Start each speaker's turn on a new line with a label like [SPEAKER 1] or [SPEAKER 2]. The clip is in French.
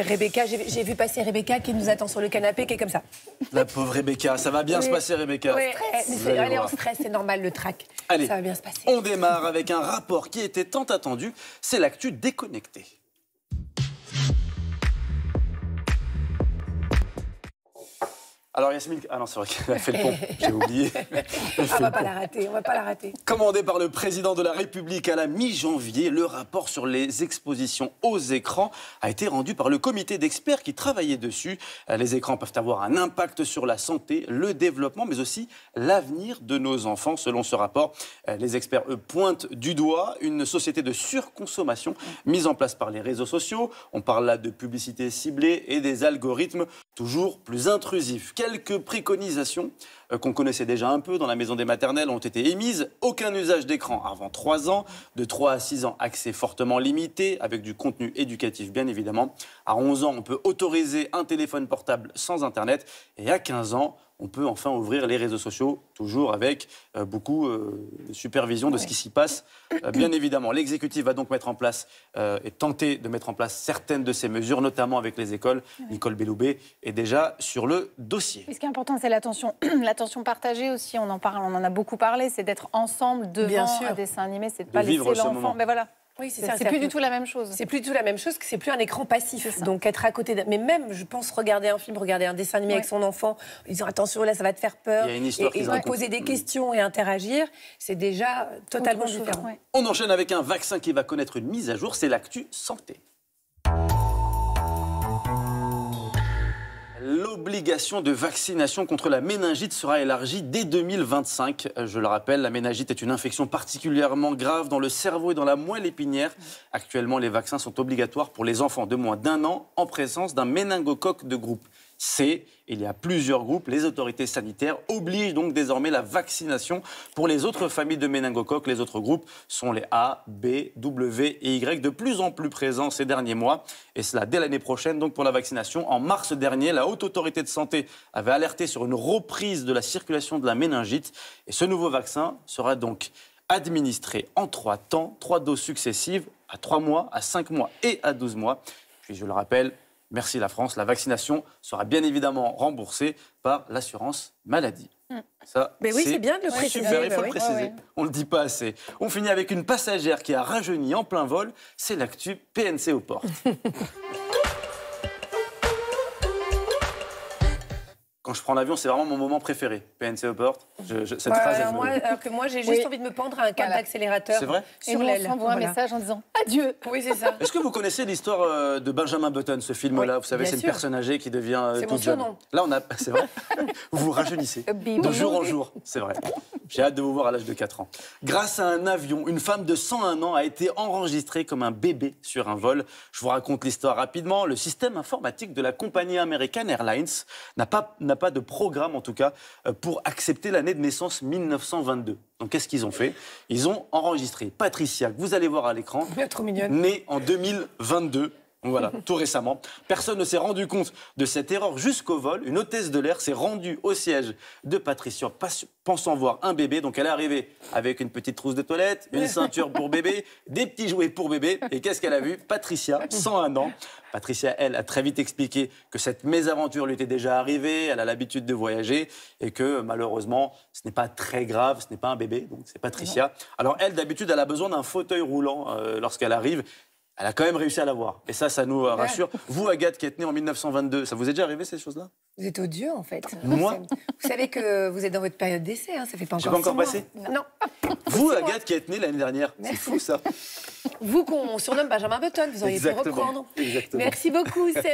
[SPEAKER 1] Rebecca, j'ai vu passer Rebecca qui nous attend sur le canapé, qui est comme ça.
[SPEAKER 2] La pauvre Rebecca, ça va bien se passer Rebecca. Oui, en stress,
[SPEAKER 1] eh, c'est normal le trac. Allez, ça va bien se passer.
[SPEAKER 2] On démarre avec un rapport qui était tant attendu, c'est l'actu déconnectée. Alors Yasmine, ah non c'est vrai qu'elle a fait le pont, j'ai oublié. Ah, on va pas la
[SPEAKER 1] rater, on va pas la rater.
[SPEAKER 2] Commandé par le président de la République à la mi-janvier, le rapport sur les expositions aux écrans a été rendu par le comité d'experts qui travaillait dessus. Euh, les écrans peuvent avoir un impact sur la santé, le développement, mais aussi l'avenir de nos enfants. Selon ce rapport, euh, les experts eux, pointent du doigt une société de surconsommation mise en place par les réseaux sociaux. On parle là de publicité ciblée et des algorithmes toujours plus intrusifs quelques préconisations euh, qu'on connaissait déjà un peu dans la maison des maternelles ont été émises. Aucun usage d'écran avant 3 ans, de 3 à 6 ans accès fortement limité, avec du contenu éducatif bien évidemment. À 11 ans, on peut autoriser un téléphone portable sans Internet et à 15 ans, on peut enfin ouvrir les réseaux sociaux, toujours avec euh, beaucoup euh, de supervision de ce qui s'y passe. Euh, bien évidemment, l'exécutif va donc mettre en place et tenter de mettre en place certaines de ces mesures, notamment avec les écoles. Nicole Belloubet est déjà sur le dossier.
[SPEAKER 1] ce qui est important, c'est l'attention, l'attention partagée aussi. On en parle, on en a beaucoup parlé. C'est d'être ensemble devant bien sûr. un dessin animé. C'est de pas laisser l'enfant. Mais ben voilà. Oui, c'est ça. C'est plus du tout la même chose. C'est plus du tout la même chose que c'est plus un écran passif. Donc être à côté. Mais même, je pense regarder un film, regarder un dessin animé avec son enfant, Ils disant attention là, ça va te faire peur, et, et poser des mmh. questions et interagir, c'est déjà totalement différent.
[SPEAKER 2] On enchaîne avec un vaccin qui va connaître une mise à jour. C'est l'actu santé. l'obligation de vaccination contre la méningite sera élargie dès 2025. Euh, je le rappelle, la méningite est une infection particulièrement grave dans le cerveau et dans la moelle épinière. Actuellement, les vaccins sont obligatoires pour les enfants de moins d'un an en présence d'un méningocoque de groupe c'est, Il y a plusieurs groupes. Les autorités sanitaires obligent donc désormais la vaccination pour les autres familles de méningocoques. Les autres groupes sont les A, B, W et Y, de plus en plus présents ces derniers mois. Et cela dès l'année prochaine, donc pour la vaccination. En mars dernier, la Haute Autorité de Santé avait alerté sur une reprise de la circulation de la méningite. Et ce nouveau vaccin sera donc administré en trois temps, trois doses successives, à trois mois, à cinq mois et à douze mois. Puis je le rappelle, Merci la France, la vaccination sera bien évidemment remboursée par l'assurance maladie. Mm. Ça, Mais oui, c'est bien Super, il faut le bah préciser. On ne le dit pas assez. On finit avec une passagère qui a rajeuni en plein vol. C'est l'actu PNC aux portes. quand je prends l'avion, c'est vraiment mon moment préféré. PNC aux cette phrase, alors, moi,
[SPEAKER 1] alors que moi, j'ai juste envie de me pendre à un câble d'accélérateur. C'est vrai Sur Et l'aile. on s'envoie un message en disant adieu. Oui, c'est ça.
[SPEAKER 2] Est-ce que vous connaissez l'histoire euh, de Benjamin Button, ce film-là Vous savez, c'est une personne âgée qui devient. Euh, c'est mon Là, on a. C'est vrai Vous vous rajeunissez. Euh, de jour en jour. C'est vrai. J'ai hâte de vous voir à l'âge de 4 ans. Grâce à un avion, une femme de 101 ans a été enregistrée comme un bébé sur un vol. Je vous raconte l'histoire rapidement. Le système informatique de la compagnie américaine Airlines n'a pas, pas de programme, en tout cas, euh, pour accepter l'année de naissance 1922. Donc, qu'est-ce qu'ils ont fait Ils ont enregistré Patricia, que vous allez voir à l'écran, née en 2022 voilà, tout récemment. Personne ne s'est rendu compte de cette erreur jusqu'au vol. Une hôtesse de l'air s'est rendue au siège de Patricia, pensant voir un bébé. Donc elle est arrivée avec une petite trousse de toilette, une ceinture pour bébé, des petits jouets pour bébé. Et qu'est-ce qu'elle a vu Patricia, 101 ans. Patricia, elle, a très vite expliqué que cette mésaventure lui était déjà arrivée. Elle a l'habitude de voyager et que malheureusement, ce n'est pas très grave, ce n'est pas un bébé. Donc c'est Patricia. Alors elle, d'habitude, elle a besoin d'un fauteuil roulant euh, lorsqu'elle arrive elle a quand même réussi à l'avoir. Et ça, ça nous rassure. Vous, Agathe, qui êtes née en 1922, ça vous est déjà arrivé ces choses-là
[SPEAKER 1] Vous êtes odieux, en fait. Moi Vous savez que vous êtes dans votre période d'essai, hein, ça fait pas encore. pas encore passé Non.
[SPEAKER 2] Vous, Agathe, qui êtes née l'année dernière, c'est fou ça. Vous qu'on surnomme Benjamin Button, vous auriez pu reprendre. Exactement. Merci beaucoup, Sam.